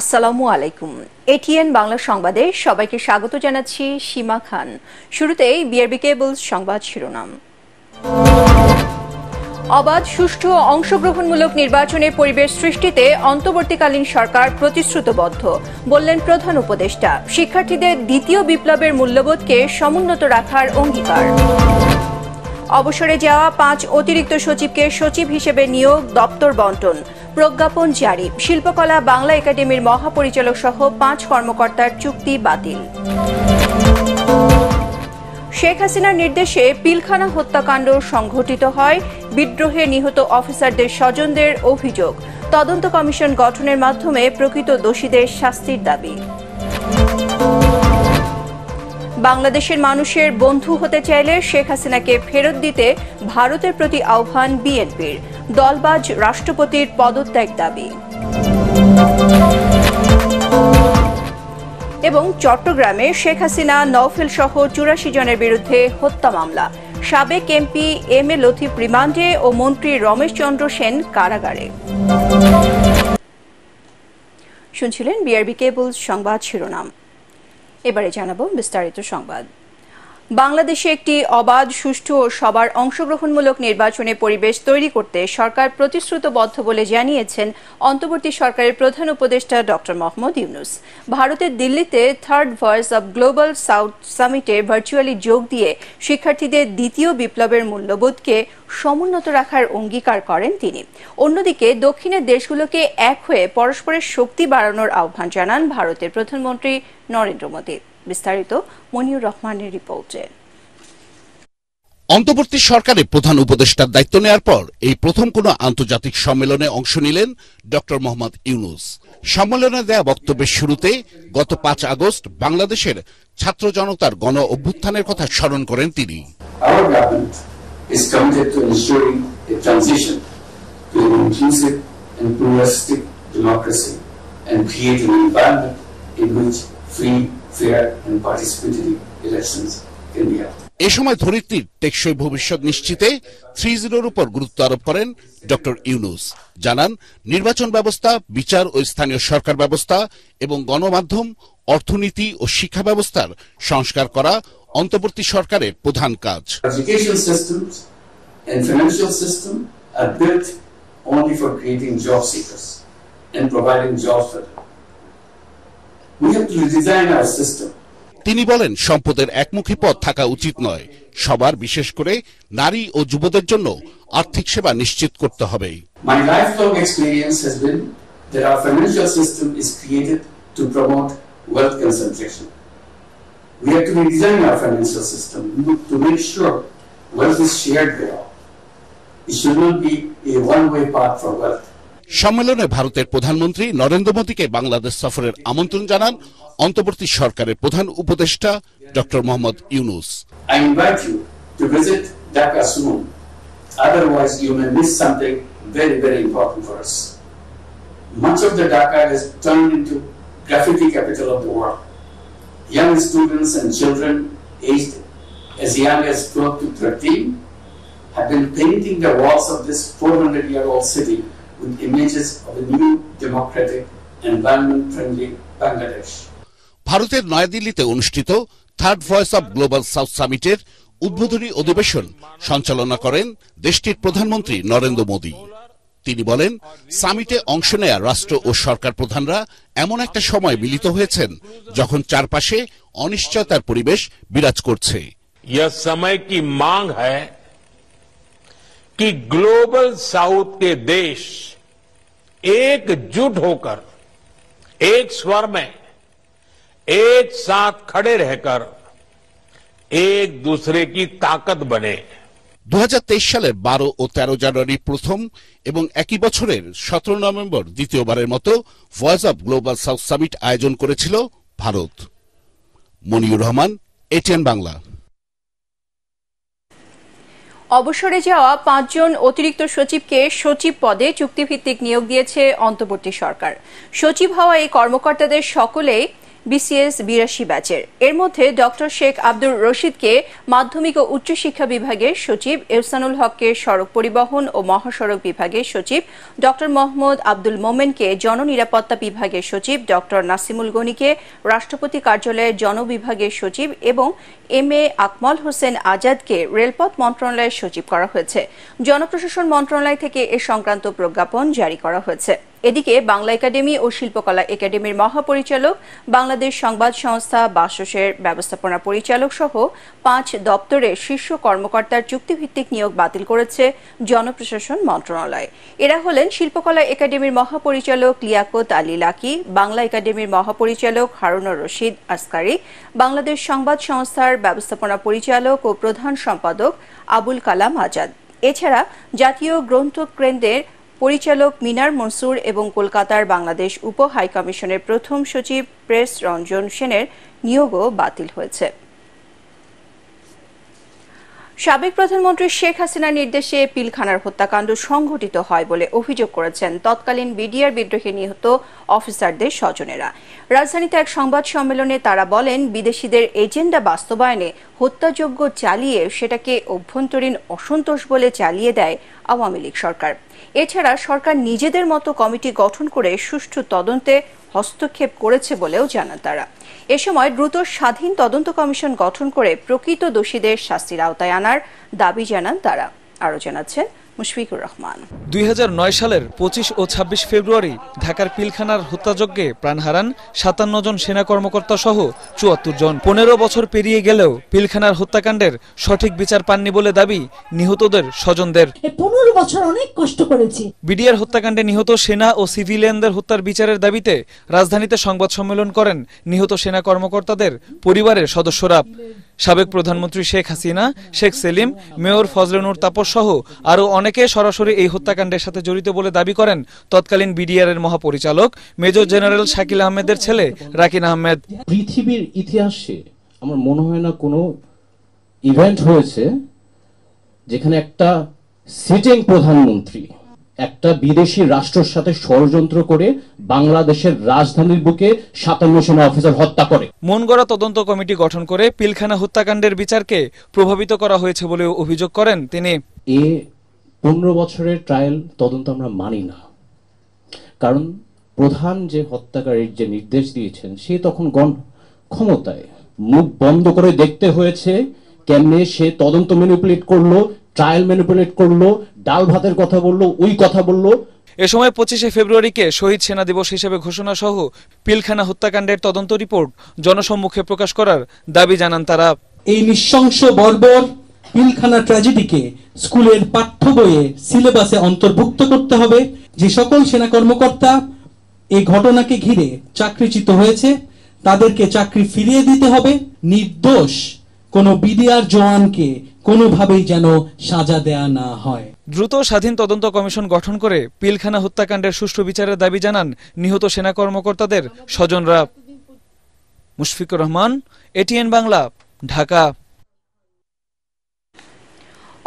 আসসালামু আলাইকুম এটিএন বাংলা সংবাদে সবাইকে স্বাগত জানাচ্ছি সীমা খান শুরুতেই বিআরবি কেবলস সংবাদ শিরোনাম অবাধ সুষ্ঠু অংশগ্রহণমূলক নির্বাচনের পরিবেশ সৃষ্টিতে অন্তর্বর্তীকালীন সরকার প্রতিশ্রুতবদ্ধ বললেন প্রধান উপদেষ্টা শিক্ষার্থীদের দ্বিতীয় বিপ্লবের মূল্যবোধকে সমুন্নত রাখার অঙ্গীকার অবসরে যাওয়া পাঁচ অতিরিক্ত সচিবকে সচিব হিসেবে নিয়োগ দপ্তর বন্টন প্রজ্ঞাপন জারি শিল্পকলা বাংলা একাডেমির মহাপরিচালক সহ পাঁচ কর্মকর্তার চুক্তি বাতিল শেখ হাসিনার নির্দেশে পিলখানা হত্যাকাণ্ড সংঘটিত হয় বিদ্রোহে নিহত অফিসারদের স্বজনদের অভিযোগ তদন্ত কমিশন গঠনের মাধ্যমে প্রকৃত দোষীদের শাস্তির দাবি বাংলাদেশের মানুষের বন্ধু হতে চাইলে শেখ হাসিনাকে ফেরত দিতে ভারতের প্রতি আহ্বান বিএনপির দলবাজ রাষ্ট্রপতির পদত্যাগ দাবি এবং চট্টগ্রামে শেখ হাসিনা নওফেল সহ চুরাশি জনের বিরুদ্ধে হত্যা মামলা সাবেক এমপি এম এ লথিফ রিমান্ডে ও মন্ত্রী রমেশ চন্দ্র সেন কারাগারে শুনছিলেন বিআরবি কেবল সংবাদ শিরোনাম এবারে জানাবো বিস্তারিত সংবাদ বাংলাদেশে একটি অবাধ সুষ্ঠু ও সবার অংশগ্রহণমূলক নির্বাচনে পরিবেশ তৈরি করতে সরকার প্রতিশ্রুতবদ্ধ বলে জানিয়েছেন অন্তর্বর্তী সরকারের প্রধান উপদেষ্টা ডক্টর মোহাম্মদ ইউনুস ভারতের দিল্লিতে third voice of global south সামিটে ভার্চুয়ালি যোগ দিয়ে শিক্ষার্থীদের দ্বিতীয় বিপ্লবের মূল্যবোধকে সমুন্নত রাখার অঙ্গীকার করেন তিনি অন্যদিকে দক্ষিণের দেশগুলোকে এক হয়ে পরস্পরের শক্তি বাড়ানোর আহ্বান জানান ভারতের প্রধানমন্ত্রী নরেন্দ্র মোদী বিস্তারিত মনির রহমানের রিপোর্টে অন্তর্বর্তী সরকারে প্রধান উপদেষ্টার দায়িত্ব নেওয়ার পর এই প্রথম কোনো আন্তর্জাতিক সম্মেলনে অংশ নিলেন ডক্টর মোহাম্মদ ইউনুস সম্মেলনে দেয়া বক্তব্যের শুরুতে গত পাঁচ আগস্ট বাংলাদেশের ছাত্র জনতার গণ অভ্যুত্থানের কথা স্মরণ করেন তিনি free fair and এ সময় ধরিত্রীর টেকসই ভবিষ্যৎ নিশ্চিতে থ্রি জিরোর উপর গুরুত্ব আরোপ করেন ডক্টর ইউনুস জানান নির্বাচন ব্যবস্থা বিচার ও স্থানীয় সরকার ব্যবস্থা এবং গণমাধ্যম অর্থনীতি ও শিক্ষা ব্যবস্থার সংস্কার করা অন্তর্বর্তী সরকারের প্রধান কাজ তিনি বলেন সম্পদের একমুখী পথ থাকা উচিত নয় সবার বিশেষ করে নারী ও যুবদের জন্য আর্থিক সেবা নিশ্চিত করতে হবে My lifelong experience has been that our financial system is created to promote wealth concentration. We have to redesign our financial system to make sure wealth is shared by all. It should not be a one-way path for wealth. সম্মেলনে ভারতের প্রধানমন্ত্রী নরেন্দ্র মোদীকে বাংলাদেশ সফরের আমন্ত্রণ জানান অন্তর্বর্তী সরকারের প্রধান উপদেষ্টা doctor Mohammad Yunus you may miss something very, very important for us. Much of the Dhaka has turned into graffiti capital of the world. Young students and children aged as young as 12 to 13 have been painting the walls of this 400-year-old city with images of a new democratic and environment-friendly Bangladesh. ভারতের নয়াদিল্লিতে অনুষ্ঠিত third voice of global south সামিটের উদ্বোধনী অধিবেশন সঞ্চালনা করেন দেশটির প্রধানমন্ত্রী নরেন্দ্র মোদী তিনি বলেন সামিটে অংশ নেয়া রাষ্ট্র ও সরকার প্রধানরা এমন একটা সময় মিলিত হয়েছেন যখন চারপাশে অনিশ্চয়তার পরিবেশ বিরাজ করছে यह समय की मांग है कि ग्लोबल साउथ के देश एकजुट होकर एक स्वर में एक साथ खड़े रहकर एक दूसरे की ताकत बने দু সালের বারো ও ১৩ জানুয়ারি প্রথম এবং একই বছরের সতেরো নভেম্বর দ্বিতীয়বারের মতো voice of global south summit আয়োজন করেছিল ভারত মনিউর রহমান এটিএন বাংলা অবসরে যাওয়া পাঁচজন অতিরিক্ত সচিবকে সচিব পদে চুক্তিভিত্তিক নিয়োগ দিয়েছে অন্তর্বর্তী সরকার সচিব হওয়া এই কর্মকর্তাদের সকলেই বিসিএস বিরাশি ব্যাচের এর মধ্যে ডক্টর শেখ আব্দুর রশিদকে মাধ্যমিক ও উচ্চশিক্ষা বিভাগের সচিব এরসানুল হককে সড়ক পরিবহন ও মহাসড়ক বিভাগের সচিব ডক্টর মোহাম্মদ আব্দুল মোমেনকে জননিরাপত্তা বিভাগের সচিব ডক্টর নাসিমুল গনিকে রাষ্ট্রপতি কার্যালয়ের জনবিভাগের সচিব এবং এম এ আকমল হোসেন আজাদকে রেলপথ মন্ত্রণালয়ের সচিব করা হয়েছে জনপ্রশাসন মন্ত্রণালয় থেকে এ সংক্রান্ত প্রজ্ঞাপন জারি করা হয়েছে এদিকে বাংলা একাডেমি ও শিল্পকলা একাডেমির মহাপরিচালক বাংলাদেশ সংবাদ সংস্থা বাসসের ব্যবস্থাপনা পরিচালক সহ পাঁচ দপ্তরে শীর্ষ কর্মকর্তার চুক্তিভিত্তিক নিয়োগ বাতিল করেছে জনপ্রশাসন মন্ত্রণালয় এরা হলেন শিল্পকলা একাডেমির মহাপরিচালক লিয়াকত আলী লাকি বাংলা একাডেমির মহাপরিচালক হারুনুর রশিদ আসকারি বাংলাদেশ সংবাদ সংস্থার ব্যবস্থাপনা পরিচালক ও প্রধান সম্পাদক আবুল কালাম আজাদ এছাড়া জাতীয় গ্রন্থ কেন্দ্রের পরিচালক মিনার মনসুর এবং কলকাতার বাংলাদেশ উপ হাইকমিশনের প্রথম সচিব প্রেস রঞ্জন সেনের নিয়োগও বাতিল হয়েছে সাবেক প্রধানমন্ত্রী শেখ হাসিনার নির্দেশে পিলখানার হত্যাকাণ্ড সংঘটিত হয় বলে অভিযোগ করেছেন তৎকালীন বিডিআর বিদ্রোহে নিহত অফিসারদের স্বজনেরা রাজধানীতে এক সংবাদ সম্মেলনে তারা বলেন বিদেশিদের এজেন্ডা বাস্তবায়নে হত্যাযোগ্য চালিয়ে সেটাকে অভ্যন্তরীণ অসন্তোষ বলে চালিয়ে দেয় আওয়ামী লীগ সরকার এছাড়া সরকার নিজেদের মতো কমিটি গঠন করে সুষ্ঠু তদন্তে হস্তক্ষেপ করেছে বলেও জানান তারা এ সময় দ্রুত স্বাধীন তদন্ত কমিশন গঠন করে প্রকৃত দোষীদের শাস্তির আওতায় আনার দাবি জানান তারা আরও জানাচ্ছেন মুশফিকুর রহমান দুই সালের পঁচিশ ও ২৬ ফেব্রুয়ারি ঢাকার পিলখানার হত্যাযজ্ঞে প্রাণ হারান সাতান্ন জন সেনা কর্মকর্তা সহ চুয়াত্তর জন পনেরো বছর পেরিয়ে গেলেও পিলখানার হত্যাকাণ্ডের সঠিক বিচার পাননি বলে দাবি নিহতদের স্বজনদের পনেরো বছর অনেক কষ্ট করেছি বিডিআর হত্যাকাণ্ডে নিহত সেনা ও সিভিলিয়ানদের হত্যার বিচারের দাবিতে রাজধানীতে সংবাদ সম্মেলন করেন নিহত সেনা কর্মকর্তাদের পরিবারের সদস্যরা সাবেক প্রধানমন্ত্রী শেখ হাসিনা শেখ সেলিম মেয়র ফজলেনুর তাপস সহ আরও অনেকে সরাসরি এই হত্যাকাণ্ডের সাথে জড়িত বলে দাবি করেন তৎকালীন বিডিআর এর মহাপরিচালক মেজর জেনারেল শাকিল আহমেদের ছেলে রাকিন আহমেদ পৃথিবীর ইতিহাসে আমার মনে হয় না কোনো ইভেন্ট হয়েছে যেখানে একটা সিটিং প্রধানমন্ত্রী একটা বিদেশি রাষ্ট্রের সাথে ষড়যন্ত্র করে বাংলাদেশের রাজধানীর বুকে সাতান্ন সেনা অফিসার হত্যা করে মনগড়া তদন্ত কমিটি গঠন করে পিলখানা হত্যাকাণ্ডের বিচারকে প্রভাবিত করা হয়েছে বলে অভিযোগ করেন তিনি এ পনেরো বছরের ট্রায়াল তদন্ত আমরা মানি না কারণ প্রধান যে হত্যাকারীর যে নির্দেশ দিয়েছেন সে তখন গণ ক্ষমতায় মুখ বন্ধ করে দেখতে হয়েছে কেমনে সে তদন্ত ম্যানিপুলেট করলো ট্রায়াল ম্যানিপুলেট করলো ডাল ভাতের কথা বললো ওই কথা বললো এ সময় পঁচিশে ফেব্রুয়ারিকে শহীদ সেনা দিবস হিসেবে ঘোষণা সহ পিলখানা হত্যাকাণ্ডের তদন্ত রিপোর্ট জনসম্মুখে প্রকাশ করার দাবি জানান তারা এই নিঃশংস বর্বর পিলখানা ট্র্যাজেডিকে স্কুলের পাঠ্য বইয়ে সিলেবাসে অন্তর্ভুক্ত করতে হবে যে সকল সেনা কর্মকর্তা এই ঘটনাকে ঘিরে চাকরিচ্যুত হয়েছে তাদেরকে চাকরি ফিরিয়ে দিতে হবে নির্দোষ কোনো বিডিআর জওয়ানকে কোনোভাবেই যেন সাজা দেয়া না হয় দ্রুত স্বাধীন তদন্ত কমিশন গঠন করে পিলখানা হত্যাকাণ্ডের সুষ্ঠু বিচারের দাবি জানান নিহত সেনা কর্মকর্তাদের স্বজনরা মুশফিকুর রহমান এটিএন বাংলা ঢাকা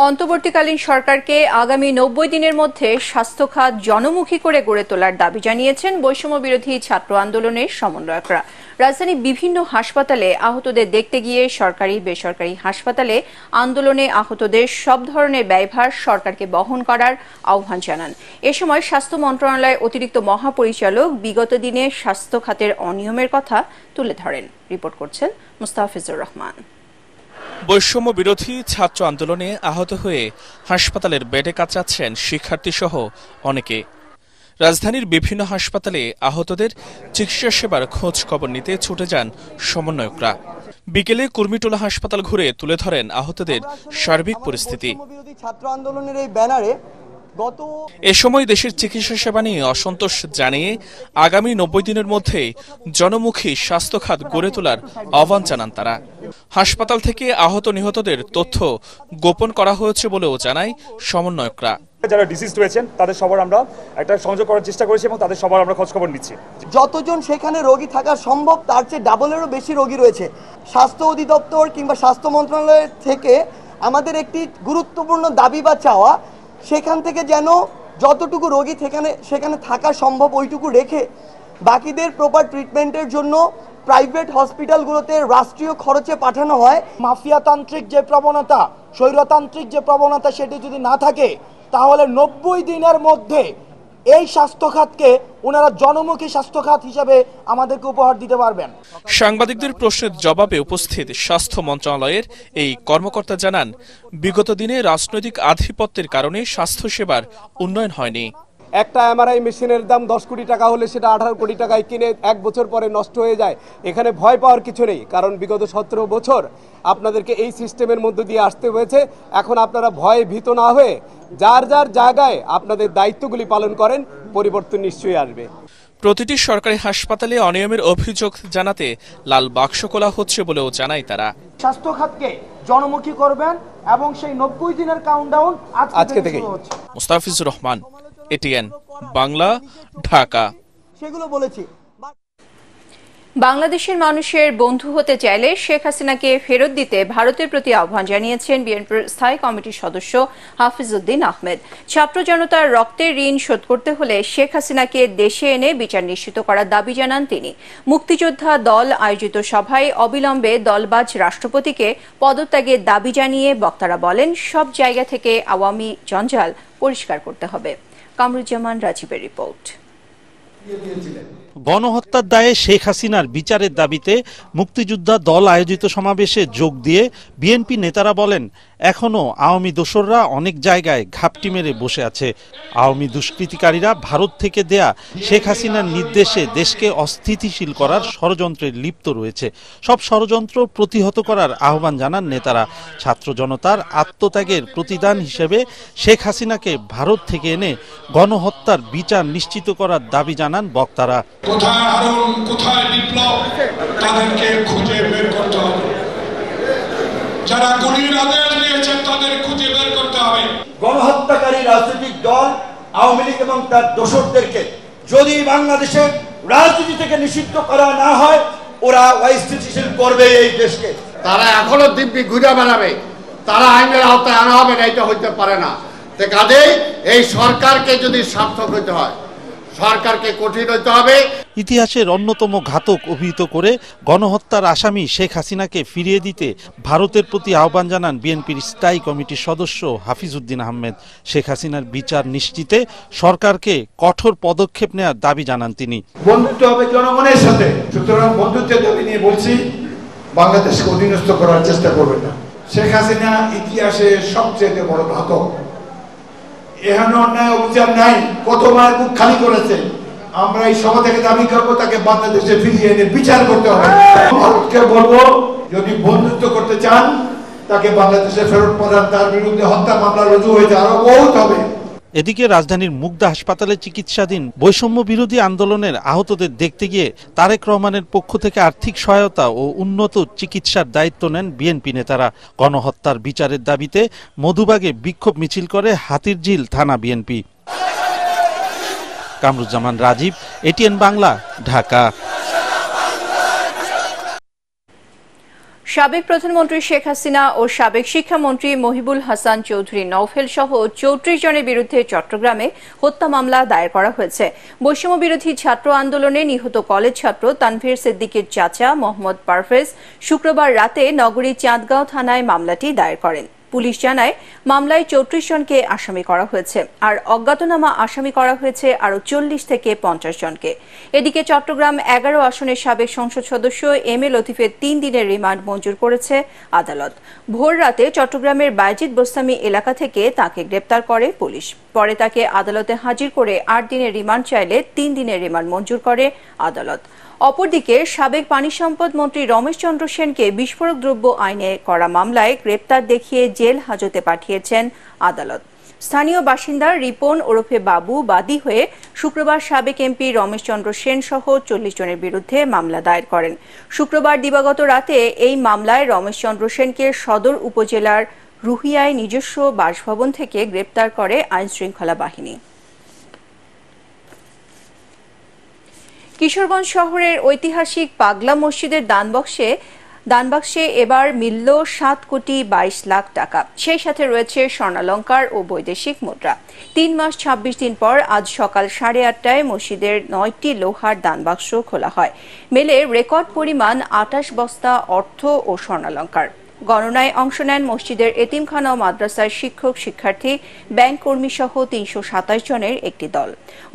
অন্তর্বর্তীকালীন সরকারকে আগামী নব্বই দিনের মধ্যে স্বাস্থ্যখাত জনমুখী করে গড়ে তোলার দাবি জানিয়েছেন বৈষম্য বিরোধী ছাত্র আন্দোলনের সমন্বয়করা রাজধানী বিভিন্ন হাসপাতালে আহতদের দেখতে গিয়ে সরকারি বেসরকারি হাসপাতালে আন্দোলনে আহতদের সব ধরনের ব্যয়ভার সরকারকে বহন করার আহ্বান জানান এ সময় স্বাস্থ্য মন্ত্রণালয়ের অতিরিক্ত মহাপরিচালক বিগত দিনে স্বাস্থ্য খাতের অনিয়মের কথা তুলে ধরেন রিপোর্ট করছেন মুস্তাফিজুর রহমান বৈষম্য বিরোধী ছাত্র আন্দোলনে আহত হয়ে হাসপাতালের বেডে কাঁচাচ্ছেন শিক্ষার্থীসহ অনেকে রাজধানীর বিভিন্ন হাসপাতালে আহতদের চিকিৎসা সেবার খোঁজ খবর নিতে ছুটে যান সমন্বয়করা বিকেলে কুর্মিটোলা হাসপাতাল ঘুরে তুলে ধরেন আহতদের সার্বিক পরিস্থিতি ছাত্র আন্দোলনের এই ব্যানারে গত এ সময় দেশের চিকিৎসা সেবা নিয়ে অসন্তোষ জানিয়ে আগামী নব্বই দিনের মধ্যে জনমুখী স্বাস্থ্যখাত গড়ে তোলার আহ্বান জানান তারা হাসপাতাল থেকে আহত নিহতদের তথ্য গোপন করা হয়েছে বলেও জানায় সমন্বয়করা যারা ডিসিজ রয়েছেন তাদের সবার আমরা একটা সংযোগ করার চেষ্টা করেছি এবং তাদের সবার আমরা খোঁজখবর নিচ্ছি যতজন সেখানে রোগী থাকা সম্ভব তার চেয়ে ডাবলেরও বেশি রোগী রয়েছে স্বাস্থ্য অধিদপ্তর কিংবা স্বাস্থ্য মন্ত্রণালয়ের থেকে আমাদের একটি গুরুত্বপূর্ণ দাবি বা চাওয়া সেখান থেকে যেন যতটুকু রোগী সেখানে সেখানে থাকা সম্ভব ওইটুকু রেখে বাকিদের প্রপার ট্রিটমেন্টের জন্য প্রাইভেট হসপিটালগুলোতে রাষ্ট্রীয় খরচে পাঠানো হয় মাফিয়াতান্ত্রিক যে প্রবণতা স্বৈরতান্ত্রিক যে প্রবণতা সেটি যদি না থাকে তাহলে নব্বই দিনের মধ্যে এই স্বাস্থ্যখাতকে ওনারা জনমুখী স্বাস্থ্যখাত হিসাবে আমাদেরকে উপহার দিতে পারবেন সাংবাদিকদের প্রশ্নের জবাবে উপস্থিত স্বাস্থ্য মন্ত্রণালয়ের এই কর্মকর্তা জানান বিগত দিনে রাজনৈতিক আধিপত্যের কারণে স্বাস্থ্যসেবার উন্নয়ন হয়নি একটা এমআরআই মেশিনের দাম দশ কোটি টাকা হলে সেটা আঠারো কোটি টাকায় কিনে এক বছর পরে নষ্ট হয়ে যায় এখানে ভয় পাওয়ার কিছু নেই কারণ বিগত সতেরো বছর আপনাদেরকে এই সিস্টেমের মধ্য দিয়ে আসতে হয়েছে এখন আপনারা ভয়ে ভীত না হয়ে যার যার জায়গায় আপনাদের দায়িত্বগুলি পালন করেন পরিবর্তন নিশ্চয়ই আসবে প্রতিটি সরকারি হাসপাতালে অনিয়মের অভিযোগ জানাতে লাল বাক্স খোলা হচ্ছে বলেও জানায় তারা স্বাস্থ্য খাতকে জনমুখী করবেন এবং সেই নব্বই দিনের কাউন্টডাউন আজকে থেকে মুস্তাফিজুর রহমান এটিএন বাংলা ঢাকা সেগুলো বলেছি বাংলাদেশের মানুষের বন্ধু হতে চাইলে শেখ হাসিনাকে ফেরত দিতে ভারতের প্রতি আহ্বান জানিয়েছেন বিএনপির স্থায়ী কমিটির সদস্য হাফিজউদ্দিন আহমেদ ছাত্র জনতার রক্তের ঋণ শোধ করতে হলে শেখ হাসিনাকে দেশে এনে বিচার নিশ্চিত করার দাবি জানান তিনি মুক্তিযোদ্ধা দল আয়োজিত সভায় অবিলম্বে দলবাজ রাষ্ট্রপতিকে পদত্যাগের দাবি জানিয়ে বক্তারা বলেন সব জায়গা থেকে আওয়ামী জঞ্জাল পরিষ্কার করতে হবে কামরুজ্জামান রাজীবের রিপোর্ট গণহত্যার দায়ে শেখ হাসিনার বিচারের দাবিতে মুক্তিযোদ্ধা দল আয়োজিত সমাবেশে যোগ দিয়ে বিএনপি নেতারা বলেন এখনও আওয়ামী দোসররা অনেক জায়গায় ঘাপটি মেরে বসে আছে আওয়ামী দুষ্কৃতিকারীরা ভারত থেকে দেয়া শেখ হাসিনার নির্দেশে দেশকে অস্থিতিশীল করার ষড়যন্ত্রে লিপ্ত রয়েছে সব ষড়যন্ত্র প্রতিহত করার আহ্বান জানান নেতারা ছাত্র জনতার আত্মত্যাগের প্রতিদান হিসেবে শেখ হাসিনাকে ভারত থেকে এনে গণহত্যার বিচার নিশ্চিত করার দাবি জানান বক্তারা কোথায় হারণ কোথায় বিপ্লব তাদেরকে খুঁজে বের করতে হবে যারা গুলির আদেশ দিয়েছেন তাদের খুঁজে বের করতে হবে গণহত্যাকারী রাজনৈতিক দল আওয়ামী লীগ এবং তার দোষরদেরকে যদি বাংলাদেশের রাজনীতি থেকে নিষিদ্ধ করা না হয় ওরা অস্থিতিশীল করবে এই দেশকে তারা এখনো দিব্যি ঘুরে বেড়াবে তারা আইনের আওতায় আনা হবে না এটা হইতে পারে না কাজেই এই সরকারকে যদি সার্থক হইতে হয় সরকারকে কঠিন হইতে হবে ইতিহাসের অন্যতম ঘাতক অভিহিত করে গণহত্যার আসামি শেখ হাসিনাকে ফিরিয়ে দিতে ভারতের প্রতি আহ্বান জানান বিএনপির স্থায়ী কমিটির সদস্য হাফিজউদ্দিন আহমেদ শেখ হাসিনার বিচার নিশ্চিতে সরকারকে কঠোর পদক্ষেপ নেওয়ার দাবি জানান তিনি বন্ধুত্ব হবে জনগণের সাথে সুতরাং বন্ধুত্বের দাবি নিয়ে বলছি বাংলাদেশকে অধীনস্থ করার চেষ্টা করবেন না শেখ হাসিনা ইতিহাসে সবচেয়ে বড় ঘাতক এহেন অন্যায় অভিযান নাই কত মায়ের বুক খালি করেছে আমরা এই সভা থেকে দাবি করবো তাকে বাংলাদেশে ফিরিয়ে এনে বিচার করতে হবে ভারতকে বলবো যদি বন্ধুত্ব করতে চান তাকে বাংলাদেশে ফেরত প্রদান তার বিরুদ্ধে হত্যা মামলা রুজু হয়েছে আরো বহুত হবে এদিকে রাজধানীর মুগদা হাসপাতালে চিকিৎসাধীন বৈষম্য বিরোধী আন্দোলনের আহতদের দেখতে গিয়ে তারেক রহমানের পক্ষ থেকে আর্থিক সহায়তা ও উন্নত চিকিৎসার দায়িত্ব নেন বিএনপি নেতারা গণহত্যার বিচারের দাবিতে মধুবাগে বিক্ষোভ মিছিল করে হাতিরঝিল থানা বিএনপি কামরুজ্জামান রাজীব এটিএন বাংলা ঢাকা সাবেক প্রধানমন্ত্রী শেখ হাসিনা ও সাবেক শিক্ষামন্ত্রী মহিবুল হাসান চৌধুরী নওফেল সহ চৌত্রিশ জনের বিরুদ্ধে চট্টগ্রামে হত্যা মামলা দায়ের করা হয়েছে বৈষম্য বিরোধী ছাত্র আন্দোলনে নিহত কলেজ ছাত্র তানভীর সিদ্দিকের চাচা মোহাম্মদ পারফেজ শুক্রবার রাতে নগরী চাঁদগাঁও থানায় মামলাটি দায়ের করেন পুলিশ জানায় মামলায় চৌত্রিশ জনকে আসামি করা হয়েছে আর অজ্ঞাতনামা আসামি করা হয়েছে আরও চল্লিশ থেকে পঞ্চাশ জনকে এদিকে চট্টগ্রাম এগারো আসনের সাবেক সংসদ সদস্য এম এ লতিফের তিন দিনের রিমান্ড মঞ্জুর করেছে আদালত ভোর রাতে চট্টগ্রামের বাইজিদ বোস্তামি এলাকা থেকে তাকে গ্রেপ্তার করে পুলিশ পরে তাকে আদালতে হাজির করে আট দিনের রিমান্ড চাইলে তিন দিনের রিমান্ড মঞ্জুর করে আদালত অপরদিকে সাবেক পানি সম্পদ মন্ত্রী রমেশ চন্দ্র সেনকে বিস্ফোরক দ্রব্য আইনে করা মামলায় গ্রেপ্তার দেখিয়ে জেল হাজতে পাঠিয়েছেন আদালত স্থানীয় বাসিন্দা রিপন ওরফে বাবু বাদী হয়ে শুক্রবার সাবেক এমপি রমেশ চন্দ্র সেন সহ চল্লিশ জনের বিরুদ্ধে মামলা দায়ের করেন শুক্রবার দিবাগত রাতে এই মামলায় রমেশ চন্দ্র সেনকে সদর উপজেলার রুহিয়ায় নিজস্ব বাসভবন থেকে গ্রেপ্তার করে আইনশৃঙ্খলা বাহিনী কিশোরগঞ্জ শহরের ঐতিহাসিক পাগলা মসজিদের দানবক্সে দানবাক্সে এবার মিলল সাত কোটি বাইশ লাখ টাকা সেই সাথে রয়েছে স্বর্ণালঙ্কার ও বৈদেশিক মুদ্রা তিন মাস ২৬ দিন পর আজ সকাল সাড়ে আটটায় মসজিদের নয়টি লোহার দানবাক্স খোলা হয় মেলে রেকর্ড পরিমাণ আটাশ বস্তা অর্থ ও স্বর্ণালঙ্কার গণনায় অংশ নেন মসজিদের এতিমখানা ও মাদ্রাসার শিক্ষক শিক্ষার্থী ব্যাংক কর্মী সহ তিনশো সাতাশ জনের একটি দল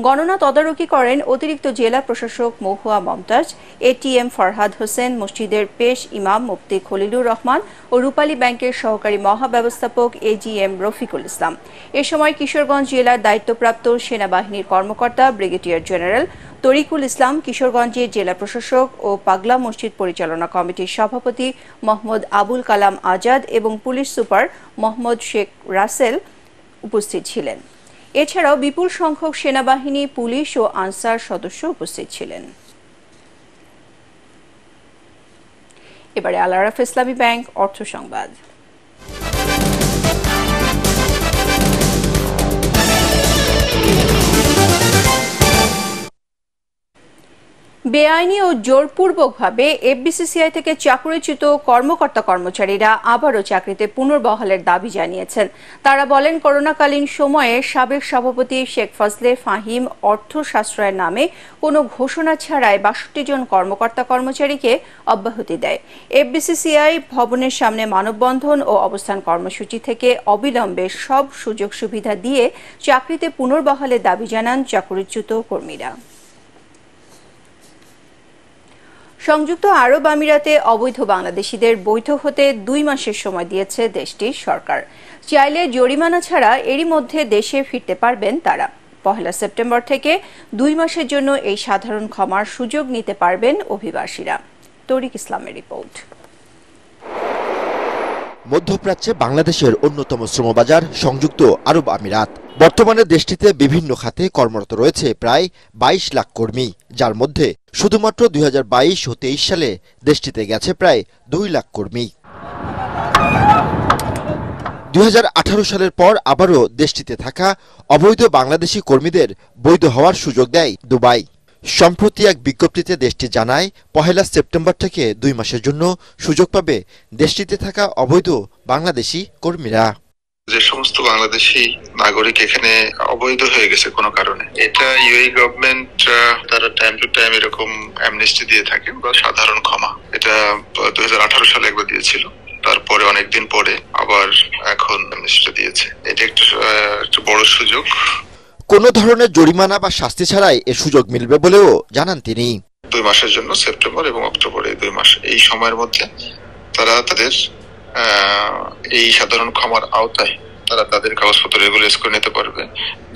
গণনা তদারকি করেন অতিরিক্ত জেলা প্রশাসক মহুয়া মমতাজ এটিএম ফরহাদ হোসেন মসজিদের পেশ ইমাম মুফতি খলিলুর রহমান ও রূপালী ব্যাংকের সহকারী মহাব্যবস্থাপক এজিএম রফিকুল ইসলাম এ সময় কিশোরগঞ্জ জেলার দায়িত্বপ্রাপ্ত সেনাবাহিনীর কর্মকর্তা ব্রিগেডিয়ার জেনারেল তরিকুল ইসলাম কিশোরগঞ্জের জেলা প্রশাসক ও পাগলা মসজিদ পরিচালনা কমিটির সভাপতি মোহাম্মদ আবুল কালাম আজাদ এবং পুলিশ সুপার মোহাম্মদ শেখ রাসেল উপস্থিত ছিলেন এছাড়াও বিপুল সংখ্যক সেনাবাহিনী পুলিশ ও আনসার সদস্য উপস্থিত ছিলেন এবারে আলারাফ ইসলামী ব্যাংক অর্থ সংবাদ বেআইনি ও জোরপূর্বকভাবে এফবিসিসিআই থেকে চাকরিচ্যুত কর্মকর্তা কর্মচারীরা আবারও চাকরিতে পুনর্বহালের দাবি জানিয়েছেন তারা বলেন করোনাকালীন সময়ে সাবেক সভাপতি শেখ ফজলে ফাহিম অর্থ সাশ্রয়ের নামে কোনো ঘোষণা ছাড়াই বাষট্টি জন কর্মকর্তা কর্মচারীকে অব্যাহতি দেয় এফবিসিসিআই ভবনের সামনে মানববন্ধন ও অবস্থান কর্মসূচি থেকে অবিলম্বে সব সুযোগ সুবিধা দিয়ে চাকরিতে পুনর্বহালের দাবি জানান চাকরিচ্যুত কর্মীরা সংযুক্ত আরব আমিরাতে অবৈধ বাংলাদেশিদের বৈধ হতে দুই মাসের সময় দিয়েছে দেশটির সরকার চাইলে জরিমানা ছাড়া এরই মধ্যে দেশে ফিরতে পারবেন তারা পহেলা সেপ্টেম্বর থেকে দুই মাসের জন্য এই সাধারণ ক্ষমার সুযোগ নিতে পারবেন অভিবাসীরা তরিক ইসলামের রিপোর্ট মধ্যপ্রাচ্যে বাংলাদেশের অন্যতম শ্রমবাজার সংযুক্ত আরব আমিরাত বর্তমানে দেশটিতে বিভিন্ন খাতে কর্মরত রয়েছে প্রায় ২২ লাখ কর্মী যার মধ্যে শুধুমাত্র দুই ও তেইশ সালে দেশটিতে গেছে প্রায় দুই লাখ কর্মী দুই সালের পর আবারও দেশটিতে থাকা অবৈধ বাংলাদেশি কর্মীদের বৈধ হওয়ার সুযোগ দেয় দুবাই সম্প্রতি এক বিজ্ঞপ্তিতে দেশটি জানায় পহেলা সেপ্টেম্বর থেকে দুই মাসের জন্য সুযোগ পাবে দেশটিতে থাকা অবৈধ বাংলাদেশি কর্মীরা যে সমস্ত বাংলাদেশি নাগরিক এখানে অবৈধ হয়ে গেছে কোনো কারণে এটা ইউএই গভর্নমেন্ট e তারা টাইম টু টাইম এরকম অ্যামনেস্টি দিয়ে থাকে বা সাধারণ ক্ষমা এটা দুই সালে একবার দিয়েছিল তারপরে অনেকদিন পরে আবার এখন অ্যামনেস্টিটা দিয়েছে এটা একটা একটা বড় সুযোগ কোন ধরনের জরিমানা বা শাস্তি ছাড়াই এ সুযোগ মিলবে বলেও জানান তিনি দুই মাসের জন্য সেপ্টেম্বর এবং অক্টোবর এই দুই মাস এই সময়ের মধ্যে তারা তাদের এই সাধারণ ক্ষমার আওতায় তারা তাদের কাগজপত্র রেগুলেট করে নিতে পারবে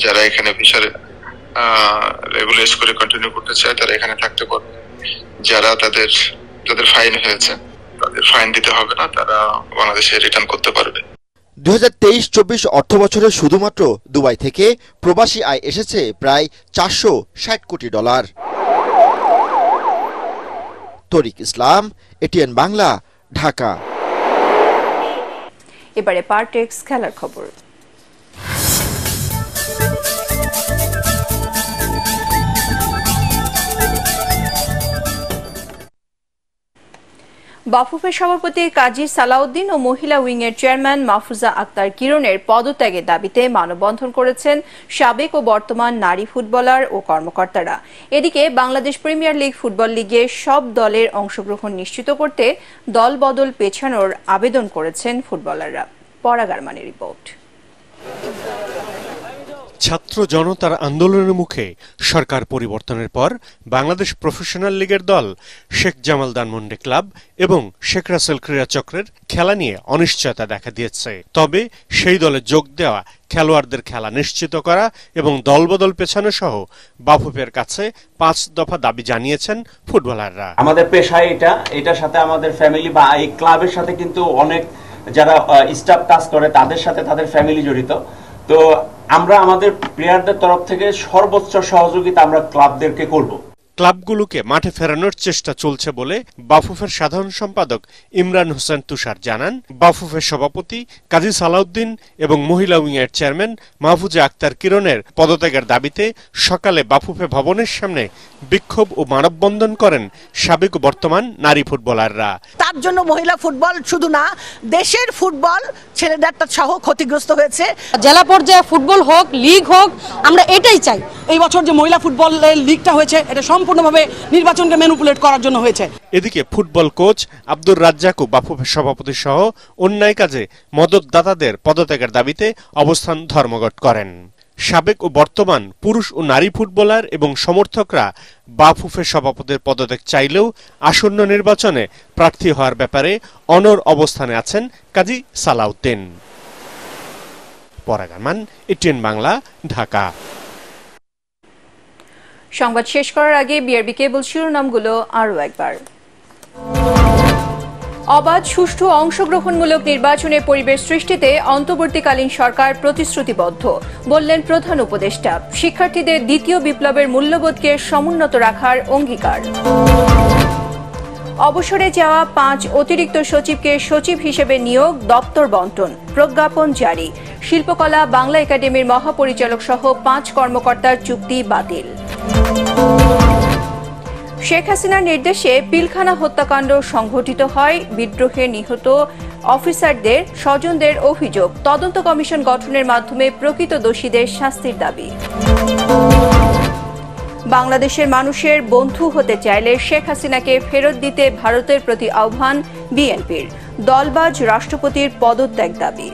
যারা এখানে ভিসার রেগুলেট করে কন্টিনিউ করতে চায় তারা এখানে থাকতে পারবে যারা তাদের তাদের ফাইন হয়েছে তাদের ফাইন দিতে হবে না তারা বাংলাদেশে রিটার্ন করতে পারবে দু হাজার তেইশ চব্বিশ অর্থ বছরে শুধুমাত্র দুবাই থেকে প্রবাসী আয় এসেছে প্রায় চারশো ষাট কোটি ডলার তরিক ইসলাম এটিএন বাংলা ঢাকা এবারে পার্টেক্স খেলার খবর বাফুফের সভাপতি কাজী সালাউদ্দিন ও মহিলা উইংয়ের চেয়ারম্যান মাহফুজা আক্তার কিরণের পদত্যাগের দাবিতে মানববন্ধন করেছেন সাবেক ও বর্তমান নারী ফুটবলার ও কর্মকর্তারা এদিকে বাংলাদেশ প্রিমিয়ার লিগ ফুটবল লিগে সব দলের অংশগ্রহণ নিশ্চিত করতে দল বদল পেছানোর আবেদন করেছেন ফুটবলাররা পরাগার মানে রিপোর্ট ছাত্র জনতার আন্দোলনের মুখে সরকার পরিবর্তনের পর বাংলাদেশ প্রফেশনাল লীগের দল শেখ জামাল দানমন্ডে ক্লাব এবং শেখ রাসেল ক্রীড়া চক্রের খেলা নিয়ে অনিশ্চয়তা দেখা দিয়েছে তবে সেই দলে যোগ দেওয়া খেলোয়াড়দের খেলা নিশ্চিত করা এবং দলবদল পেছানো সহ বাফুফের কাছে পাঁচ দফা দাবি জানিয়েছেন ফুটবলাররা আমাদের পেশায় এটা এটার সাথে আমাদের ফ্যামিলি বা এই ক্লাবের সাথে কিন্তু অনেক যারা স্টাফ কাজ করে তাদের সাথে তাদের ফ্যামিলি জড়িত তো আমরা আমাদের প্লেয়ারদের তরফ থেকে সর্বোচ্চ সহযোগিতা আমরা ক্লাবদেরকে করব ক্লাবগুলোকে মাঠে ফেরানোর চেষ্টা চলছে বলে বাফুফের সাধারণ সম্পাদক ইমরান হোসেন তুষার জানান বাফুফের সভাপতি কাজী সালাউদ্দিন এবং মহিলা উইংয়ের চেয়ারম্যান মাহফুজা আক্তার কিরণের পদত্যাগের দাবিতে সকালে বাফুফে ভবনের সামনে বিক্ষোভ ও মানববন্ধন করেন সাবেক বর্তমান নারী ফুটবলাররা তার জন্য মহিলা ফুটবল শুধু না দেশের ফুটবল ছেলেদেরটা সহ ক্ষতিগ্রস্ত হয়েছে জেলা পর্যায়ে ফুটবল হোক লিগ হোক আমরা এটাই চাই এই বছর যে মহিলা ফুটবলের লিগটা হয়েছে এটা সম্পূর্ণভাবে নির্বাচনকে ম্যানুপুলেট করার জন্য হয়েছে এদিকে ফুটবল কোচ আব্দুর রাজ্জাকু বাফুফের সভাপতি সহ অন্যায় কাজে মদতদাতাদের পদত্যাগের দাবিতে অবস্থান ধর্মঘট করেন সাবেক ও বর্তমান পুরুষ ও নারী ফুটবলার এবং সমর্থকরা বাফুফের সভাপতির পদত্যাগ চাইলেও আসন্ন নির্বাচনে প্রার্থী হওয়ার ব্যাপারে অনর অবস্থানে আছেন কাজী সালাউদ্দিন পরাগামান এটিএন বাংলা ঢাকা সংবাদ শেষ করার আগে বিআরবি কেবল শিরোনামগুলো আরও একবার অবাধ সুষ্ঠু অংশগ্রহণমূলক নির্বাচনের পরিবেশ সৃষ্টিতে অন্তর্বর্তীকালীন সরকার প্রতিশ্রুতিবদ্ধ বললেন প্রধান উপদেষ্টা শিক্ষার্থীদের দ্বিতীয় বিপ্লবের মূল্যবোধকে সমুন্নত রাখার অঙ্গীকার অবসরে যাওয়া পাঁচ অতিরিক্ত সচিবকে সচিব হিসেবে নিয়োগ দপ্তর বন্টন প্রজ্ঞাপন জারি শিল্পকলা বাংলা একাডেমির মহাপরিচালক সহ পাঁচ কর্মকর্তার চুক্তি বাতিল শেখ হাসিনার নির্দেশে পিলখানা হত্যাকাণ্ড সংঘটিত হয় বিদ্রোহে নিহত অফিসারদের স্বজনদের অভিযোগ তদন্ত কমিশন গঠনের মাধ্যমে প্রকৃত দোষীদের শাস্তির দাবি বাংলাদেশের মানুষের বন্ধু হতে চাইলে শেখ হাসিনাকে ফেরত দিতে ভারতের প্রতি আহ্বান বিএনপির দলবাজ রাষ্ট্রপতির পদত্যাগ দাবি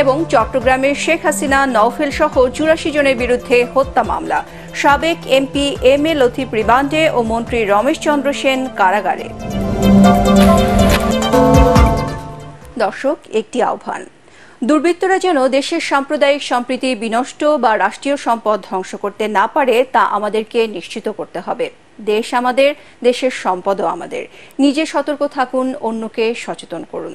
এবং চট্টগ্রামের শেখ হাসিনা নওফেল সহ চুরাশি জনের বিরুদ্ধে হত্যা মামলা সাবেক এমপি এম এ লথিফ রিমান্ডে ও মন্ত্রী রমেশ চন্দ্র সেন কারাগারে দর্শক একটি আহ্বান দুর্বৃত্তরা যেন দেশের সাম্প্রদায়িক সম্প্রীতি বিনষ্ট বা রাষ্ট্রীয় সম্পদ ধ্বংস করতে না পারে তা আমাদেরকে নিশ্চিত করতে হবে দেশ আমাদের দেশের সম্পদও আমাদের নিজে সতর্ক থাকুন অন্যকে সচেতন করুন